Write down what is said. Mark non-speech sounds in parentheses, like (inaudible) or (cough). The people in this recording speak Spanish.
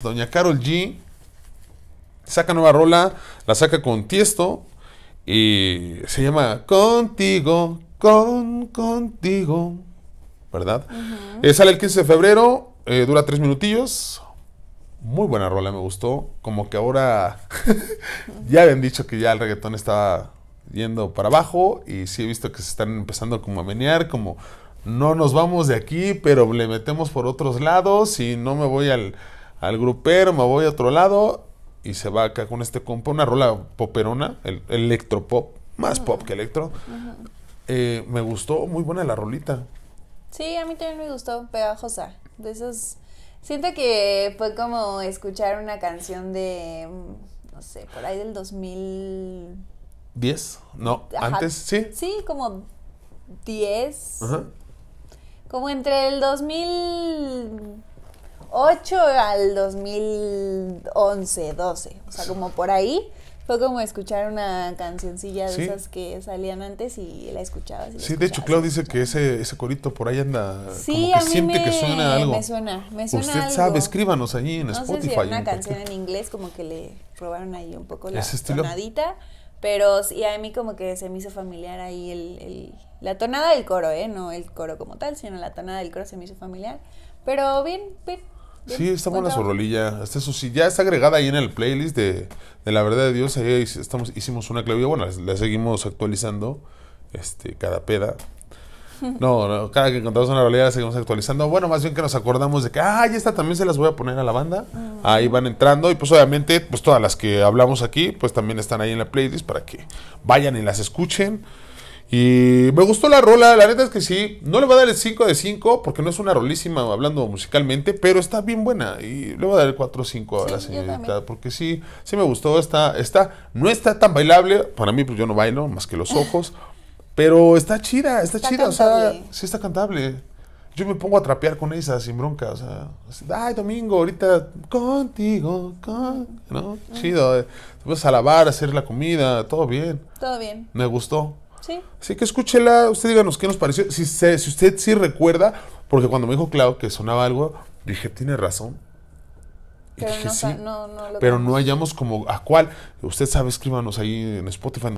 Doña Carol G saca nueva rola, la saca con Tiesto y se llama Contigo, con contigo, ¿verdad? Eh, sale el 15 de febrero, eh, dura tres minutillos. Muy buena rola, me gustó. Como que ahora (laughs) ya habían dicho que ya el reggaetón estaba yendo para abajo y sí he visto que se están empezando como a menear, como no nos vamos de aquí, pero le metemos por otros lados y no me voy al al grupero, me voy a otro lado y se va acá con este compa, una rola poperona, el, electropop, más pop que electro. Eh, me gustó, muy buena la rolita. Sí, a mí también me gustó, pegajosa. De esos. Siento que fue como escuchar una canción de. No sé, por ahí del 2010 No, antes, sí. Sí, como 10. Ajá. Como entre el 2000. 8 al 2011, 12, o sea, como por ahí. Fue como escuchar una cancioncilla de esas que salían antes y la escuchaba sí, de hecho, Clau dice que ese, ese corito por ahí anda. como que siente que suena algo. Me suena, me suena. Usted sabe, escríbanos ahí en no Spotify. Sé si una canción en inglés, como que le probaron ahí un poco la tonadita. Pero sí, a mí como que se me hizo familiar ahí el, el, la tonada del coro, ¿eh? No el coro como tal, sino la tonada del coro se me hizo familiar. Pero bien, bien. sí, está buena su rolilla. eso sí, ya está agregada ahí en el playlist de, La Verdad de Dios. Ahí estamos, hicimos una clave. Bueno, la seguimos actualizando este, cada peda. (laughs) No, cada que encontramos una realidad la seguimos actualizando. Bueno, más bien que nos acordamos de que, ah, ya está, también se las voy a poner a la banda. Ah. Ahí van entrando y pues obviamente, pues todas las que hablamos aquí, pues también están ahí en la playlist para que vayan y las escuchen. Y me gustó la rola, la neta es que sí. No le voy a dar el 5 de 5 porque no es una rolísima hablando musicalmente, pero está bien buena. Y le voy a dar el 4 o 5 a la señorita porque sí, sí me gustó. Está, está, no está tan bailable. Para mí, pues yo no bailo más que los ojos. (laughs) pero está chida, está, chida. O sea, sí está cantable. Yo me pongo a trapear con esa sin bronca. O sea, ay, domingo, ahorita contigo, ¿no? Chido. Eh, te puedes a lavar, hacer la comida, todo bien. Todo bien. Me gustó. Sí. Así que escúchela, usted díganos qué nos pareció. Si, si usted sí recuerda, porque cuando me dijo Clau que sonaba algo, dije, tiene razón. Y pero dije, no, sí, pero no hallamos como a cuál. Usted sabe, escríbanos ahí en Spotify.